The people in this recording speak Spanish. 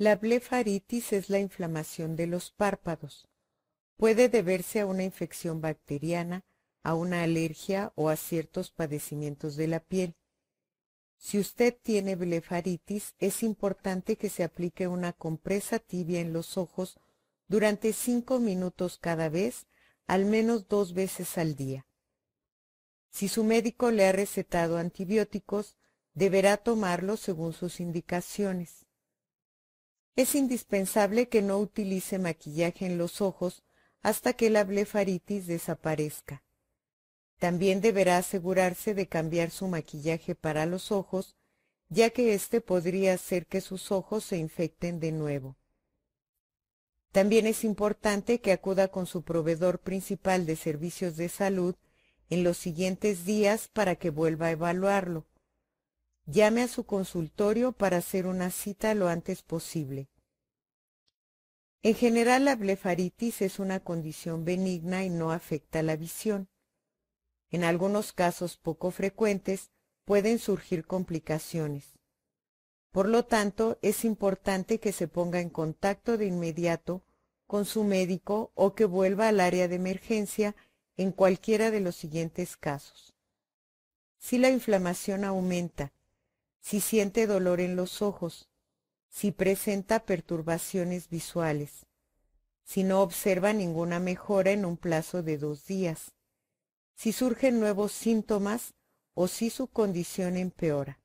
La blefaritis es la inflamación de los párpados. Puede deberse a una infección bacteriana, a una alergia o a ciertos padecimientos de la piel. Si usted tiene blefaritis, es importante que se aplique una compresa tibia en los ojos durante cinco minutos cada vez, al menos dos veces al día. Si su médico le ha recetado antibióticos, deberá tomarlos según sus indicaciones. Es indispensable que no utilice maquillaje en los ojos hasta que la blefaritis desaparezca. También deberá asegurarse de cambiar su maquillaje para los ojos, ya que éste podría hacer que sus ojos se infecten de nuevo. También es importante que acuda con su proveedor principal de servicios de salud en los siguientes días para que vuelva a evaluarlo. Llame a su consultorio para hacer una cita lo antes posible. En general, la blefaritis es una condición benigna y no afecta la visión. En algunos casos poco frecuentes pueden surgir complicaciones. Por lo tanto, es importante que se ponga en contacto de inmediato con su médico o que vuelva al área de emergencia en cualquiera de los siguientes casos. Si la inflamación aumenta, si siente dolor en los ojos, si presenta perturbaciones visuales, si no observa ninguna mejora en un plazo de dos días, si surgen nuevos síntomas o si su condición empeora.